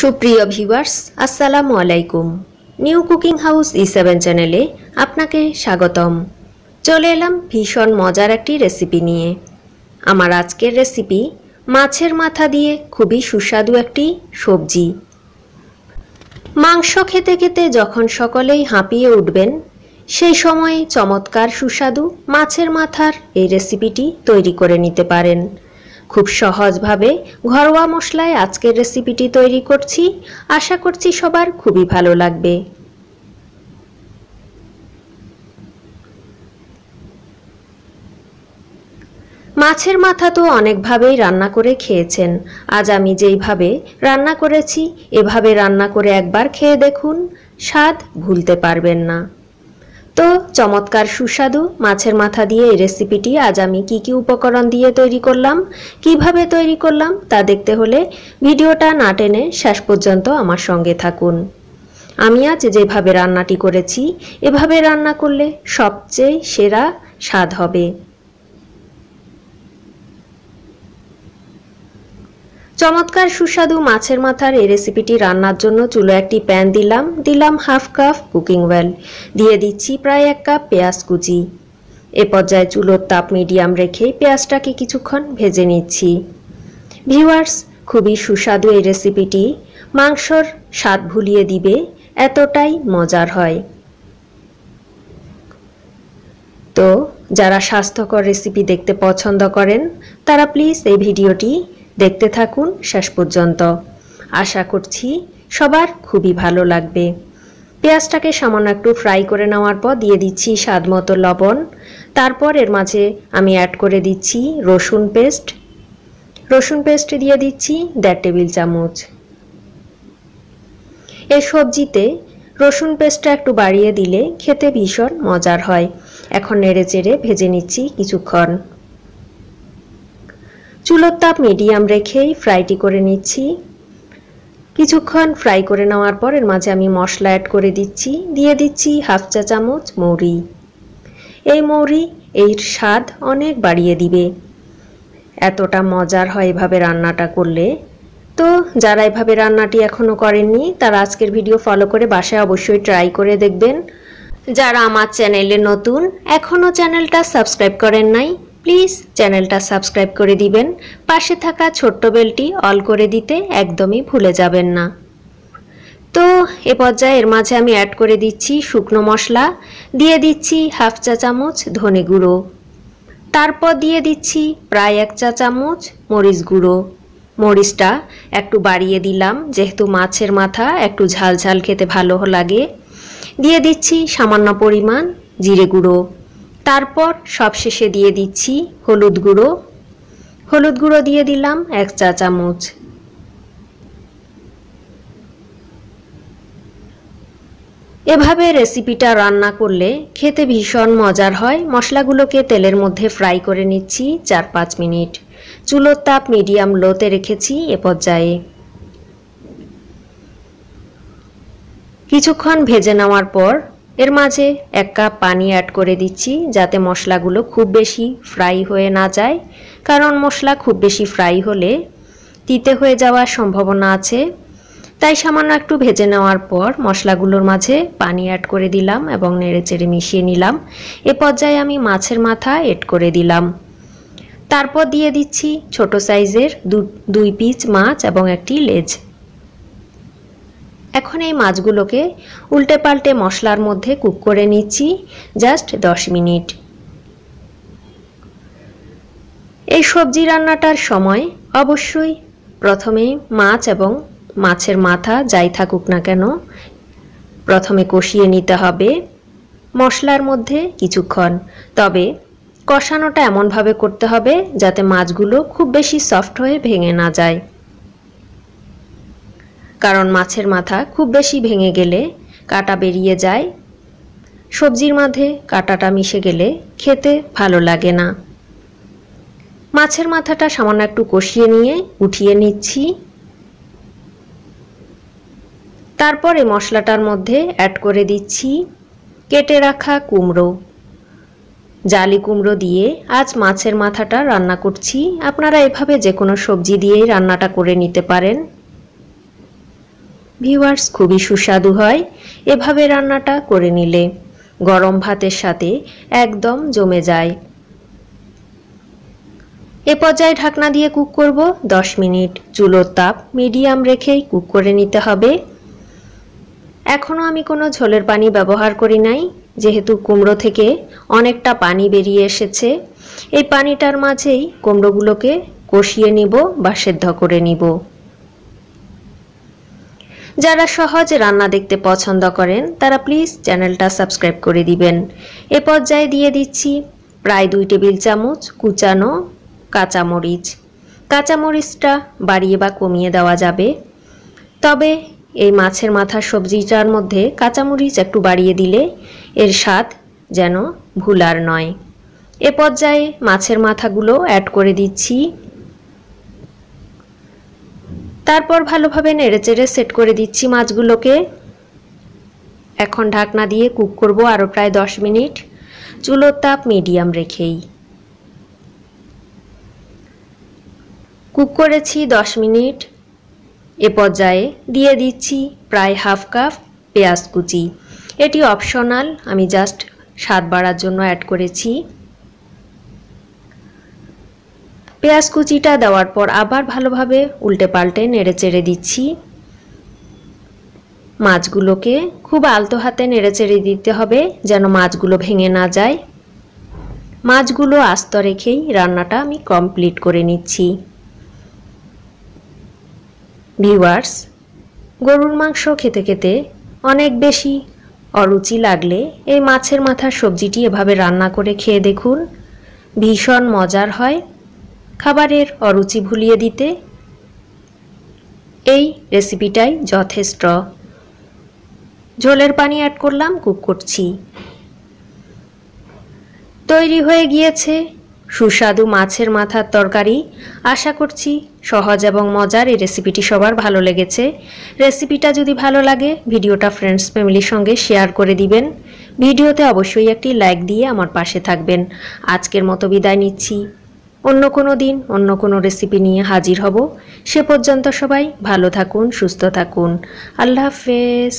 সুপ্রিয় ভিউয়ার্স আসসালামু আলাইকুম new cooking house E seven চ্যানেলে আপনাকে স্বাগতম চলে এলাম ভীষণ মজার একটি রেসিপি নিয়ে আমার আজকের রেসিপি মাছের মাথা দিয়ে খুবই সুস্বাদু একটি সবজি মাংস খেতে খেতে যখন সকলেই হাঁপিয়ে উঠবেন সেই সময়ে চমৎকার সুস্বাদু মাছের মাথার এই রেসিপিটি তৈরি করে নিতে পারেন খুব সহজভাবে ঘরোয়া মশলায় আজকের রেসিপিটি তৈরি করছি আশা করছি সবার খুবই ভালো লাগবে মাছের মাথা তো অনেকভাবেই রান্না করে খেয়েছেন আজ আমি যেইভাবে রান্না করেছি এভাবে রান্না করে একবার খেয়ে দেখুন স্বাদ ভুলতে পারবেন না তো চমৎকার সুস্বাদু মাছের মাথা দিয়ে এই রেসিপিটি আজ আমি কি কি উপকরণ দিয়ে তৈরি করলাম কিভাবে তৈরি করলাম তা দেখতে হলে ভিডিওটা না টেনে শেষ পর্যন্ত আমার সঙ্গে থাকুন আমি আজ যেভাবে রান্নাটি করেছি এভাবে রান্না করলে সবচেয়ে সেরা স্বাদ হবে চমৎকার সুস্বাদু মাছের মাথার এই রেসিপিটি রান্নার জন্য চুলো একটি প্যান দিলাম দিলাম হাফ কাপ কুকিং অয়েল দিয়ে দিচ্ছি প্রায় এক কাপ পেঁয়াজ কুচি এ পর্যায়ে চুলোর তাপ মিডিয়াম রেখে পেঁয়াজটাকে কিছুক্ষণ ভেজে নিচ্ছি ভিউয়ার্স খুবই সুস্বাদু এই রেসিপিটি মাংসর স্বাদ ভুলিয়ে দিবে এতটাই মজার হয় তো যারা স্বাস্থ্যকর রেসিপি দেখতে পছন্দ করেন তারা প্লিজ এই ভিডিওটি দেখতে থাকুন শেষ পর্যন্ত আশা করছি সবার খুবই ভালো লাগবে পেঁয়াজটাকে সামান্য একটু ফ্রাই করে নেওয়ার পর দিয়ে দিচ্ছি স্বাদ মতো লবণ তারপর এর মাঝে আমি অ্যাড করে দিচ্ছি রসুন পেস্ট রসুন পেস্ট দিয়ে দিচ্ছি দেড় টেবিল চামচ এই সবজিতে রসুন পেস্টটা একটু বাড়িয়ে দিলে খেতে ভীষণ মজার হয় এখন নেড়ে চেড়ে ভেজে নিচ্ছি কিছুক্ষণ চুলোর তাপ মিডিয়াম রেখেই ফ্রাইটি করে নিচ্ছি কিছুক্ষণ ফ্রাই করে নেওয়ার পর এর মাঝে আমি মশলা অ্যাড করে দিচ্ছি দিয়ে দিচ্ছি হাফ চা চামচ মৌরি এই মৌরি এর স্বাদ অনেক বাড়িয়ে দিবে এতটা মজার হয় এভাবে রান্নাটা করলে তো যারা এভাবে রান্নাটি এখনও করেননি তারা আজকের ভিডিও ফলো করে বাসায় অবশ্যই ট্রাই করে দেখবেন যারা আমার চ্যানেলে নতুন এখনও চ্যানেলটা সাবস্ক্রাইব করেন নাই প্লিজ চ্যানেলটা সাবস্ক্রাইব করে দিবেন পাশে থাকা ছোট্ট বেলটি অল করে দিতে একদমই ভুলে যাবেন না তো এ পর্যায়ে এর মাঝে আমি অ্যাড করে দিচ্ছি শুকনো মশলা দিয়ে দিচ্ছি হাফ চা চামচ ধনে গুঁড়ো তারপর দিয়ে দিচ্ছি প্রায় এক চা চামচ মরিচ গুঁড়ো মরিচটা একটু বাড়িয়ে দিলাম যেহেতু মাছের মাথা একটু ঝাল ঝাল খেতে ভালো লাগে দিয়ে দিচ্ছি সামান্য পরিমাণ জিরে গুঁড়ো তারপর সবশেষে দিয়ে দিচ্ছি হলুদ গুঁড়ো হলুদ গুঁড়ো দিয়ে দিলাম এক চা চামচ এভাবে রেসিপিটা রান্না করলে খেতে ভীষণ মজার হয় মশলাগুলোকে তেলের মধ্যে ফ্রাই করে নিচ্ছি চার পাঁচ মিনিট চুলোর তাপ মিডিয়াম লোতে রেখেছি এ পর্যায়ে কিছুক্ষণ ভেজে নেওয়ার পর এর মাঝে এক কাপ পানি অ্যাড করে দিচ্ছি যাতে মশলাগুলো খুব বেশি ফ্রাই হয়ে না যায় কারণ মশলা খুব বেশি ফ্রাই হলে তিতে হয়ে যাওয়ার সম্ভাবনা আছে তাই সামান্য একটু ভেজে নেওয়ার পর মশলাগুলোর মাঝে পানি অ্যাড করে দিলাম এবং নেড়েচেড়ে মিশিয়ে নিলাম এ পর্যায়ে আমি মাছের মাথা এড করে দিলাম তারপর দিয়ে দিচ্ছি ছোট সাইজের দুই পিচ মাছ এবং একটি লেজ এখন এই মাছগুলোকে উল্টে পাল্টে মশলার মধ্যে কুক করে নিচ্ছি জাস্ট 10 মিনিট এই সবজি রান্নাটার সময় অবশ্যই প্রথমে মাছ এবং মাছের মাথা যাই থাকুক না কেন প্রথমে কষিয়ে নিতে হবে মশলার মধ্যে কিছুক্ষণ তবে কষানোটা এমনভাবে করতে হবে যাতে মাছগুলো খুব বেশি সফট হয়ে ভেঙে না যায় কারণ মাছের মাথা খুব বেশি ভেঙে গেলে কাটা বেরিয়ে যায় সবজির মাঝে কাটাটা মিশে গেলে খেতে ভালো লাগে না মাছের মাথাটা সামান্য একটু কষিয়ে নিয়ে উঠিয়ে নিচ্ছি তারপরে মশলাটার মধ্যে অ্যাড করে দিচ্ছি কেটে রাখা কুমড়ো জালি কুমড়ো দিয়ে আজ মাছের মাথাটা রান্না করছি আপনারা এভাবে যে কোনো সবজি দিয়েই রান্নাটা করে নিতে পারেন ভিউয়ার্স খুবই সুস্বাদু হয় এভাবে রান্নাটা করে নিলে গরম ভাতের সাথে একদম জমে যায় এ পর্যায়ে ঢাকনা দিয়ে কুক করব দশ মিনিট চুলোর তাপ মিডিয়াম রেখেই কুক করে নিতে হবে এখনও আমি কোনো ঝোলের পানি ব্যবহার করি নাই যেহেতু কুমড়ো থেকে অনেকটা পানি বেরিয়ে এসেছে এই পানিটার মাঝেই কুমড়োগুলোকে কষিয়ে নিব বা সেদ্ধ করে নিব যারা সহজে রান্না দেখতে পছন্দ করেন তারা প্লিজ চ্যানেলটা সাবস্ক্রাইব করে দিবেন এ পর্যায়ে দিয়ে দিচ্ছি প্রায় দুই টেবিল চামচ কুচানো কাঁচামরিচ কাঁচামরিচটা বাড়িয়ে বা কমিয়ে দেওয়া যাবে তবে এই মাছের মাথার সবজিটার মধ্যে কাঁচামরিচ একটু বাড়িয়ে দিলে এর স্বাদ যেন ভুলার নয় এ পর্যায়ে মাছের মাথাগুলো অ্যাড করে দিচ্ছি তারপর ভালোভাবে নেড়েচেড়ে সেট করে দিচ্ছি মাছগুলোকে এখন ঢাকনা দিয়ে কুক করব আরও প্রায় দশ মিনিট চুলোর তাপ মিডিয়াম রেখেই কুক করেছি দশ মিনিট এ পর্যায়ে দিয়ে দিচ্ছি প্রায় হাফ কাপ পেঁয়াজ কুচি এটি অপশনাল আমি জাস্ট স্বাদ বাড়ার জন্য অ্যাড করেছি পেঁয়াজ কুচিটা দেওয়ার পর আবার ভালোভাবে উল্টে পাল্টে নেড়ে চেড়ে দিচ্ছি মাছগুলোকে খুব আলতো হাতে নেড়ে চেড়ে দিতে হবে যেন মাছগুলো ভেঙে না যায় মাছগুলো আস্ত রেখেই রান্নাটা আমি কমপ্লিট করে নিচ্ছি ভিউয়ার্স গরুর মাংস খেতে খেতে অনেক বেশি অরুচি লাগলে এই মাছের মাথার সবজিটি এভাবে রান্না করে খেয়ে দেখুন ভীষণ মজার হয় খাবারের অরুচি ভুলিয়ে দিতে এই রেসিপিটাই যথেষ্ট ঝোলের পানি অ্যাড করলাম কুক করছি তৈরি হয়ে গিয়েছে সুস্বাদু মাছের মাথার তরকারি আশা করছি সহজ এবং মজার এই রেসিপিটি সবার ভালো লেগেছে রেসিপিটা যদি ভালো লাগে ভিডিওটা ফ্রেন্ডস ফ্যামিলির সঙ্গে শেয়ার করে দিবেন ভিডিওতে অবশ্যই একটি লাইক দিয়ে আমার পাশে থাকবেন আজকের মতো বিদায় নিচ্ছি অন্য কোনো দিন অন্য কোনো রেসিপি নিয়ে হাজির হব সে পর্যন্ত সবাই ভালো থাকুন সুস্থ থাকুন আল্লাহ হাফেজ